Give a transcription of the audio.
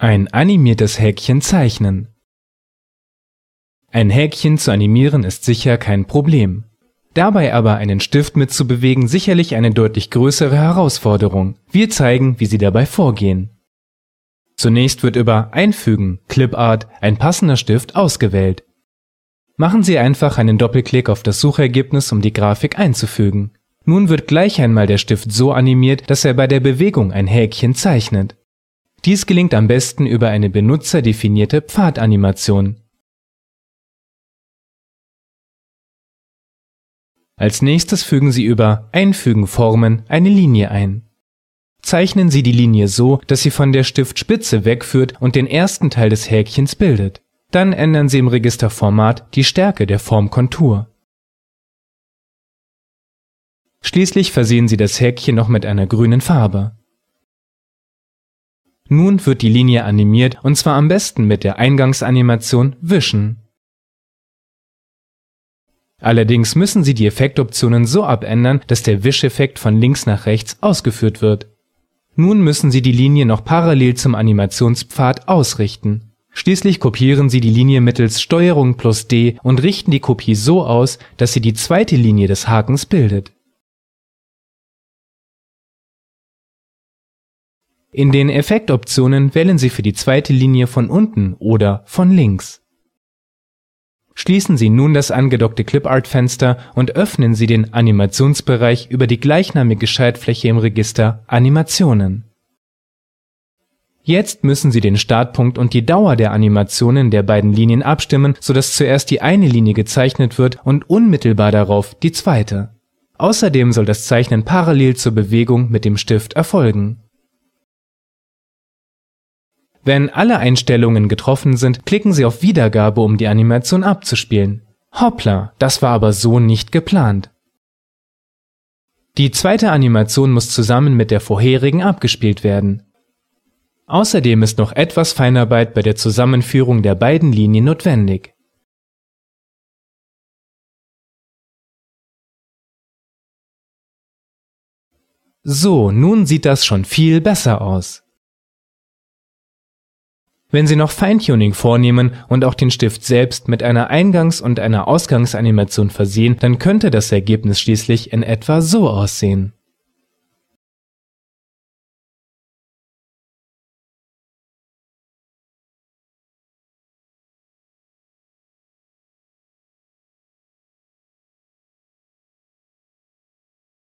Ein animiertes Häkchen zeichnen. Ein Häkchen zu animieren ist sicher kein Problem. Dabei aber einen Stift mitzubewegen sicherlich eine deutlich größere Herausforderung. Wir zeigen, wie Sie dabei vorgehen. Zunächst wird über Einfügen, Clipart, ein passender Stift ausgewählt. Machen Sie einfach einen Doppelklick auf das Suchergebnis, um die Grafik einzufügen. Nun wird gleich einmal der Stift so animiert, dass er bei der Bewegung ein Häkchen zeichnet. Dies gelingt am besten über eine benutzerdefinierte Pfadanimation. Als Nächstes fügen Sie über Einfügen Formen eine Linie ein. Zeichnen Sie die Linie so, dass sie von der Stiftspitze wegführt und den ersten Teil des Häkchens bildet. Dann ändern Sie im Registerformat die Stärke der Formkontur. Schließlich versehen Sie das Häkchen noch mit einer grünen Farbe nun wird die Linie animiert und zwar am besten mit der Eingangsanimation Wischen. Allerdings müssen Sie die Effektoptionen so abändern, dass der Wischeffekt von links nach rechts ausgeführt wird. Nun müssen Sie die Linie noch parallel zum Animationspfad ausrichten. Schließlich kopieren Sie die Linie mittels Steuerung plus D und richten die Kopie so aus, dass sie die zweite Linie des Hakens bildet In den Effektoptionen wählen Sie für die zweite Linie von unten oder von links. Schließen Sie nun das angedockte Clipart-Fenster und öffnen Sie den Animationsbereich über die gleichnamige Schaltfläche im Register Animationen. Jetzt müssen Sie den Startpunkt und die Dauer der Animationen der beiden Linien abstimmen, sodass zuerst die eine Linie gezeichnet wird und unmittelbar darauf die zweite. Außerdem soll das Zeichnen parallel zur Bewegung mit dem Stift erfolgen wenn alle Einstellungen getroffen sind, klicken Sie auf Wiedergabe, um die Animation abzuspielen. Hoppla, das war aber so nicht geplant. Die zweite Animation muss zusammen mit der vorherigen abgespielt werden. Außerdem ist noch etwas Feinarbeit bei der Zusammenführung der beiden Linien notwendig. So, nun sieht das schon viel besser aus. Wenn Sie noch Feintuning vornehmen und auch den Stift selbst mit einer Eingangs- und einer Ausgangsanimation versehen, dann könnte das Ergebnis schließlich in etwa so aussehen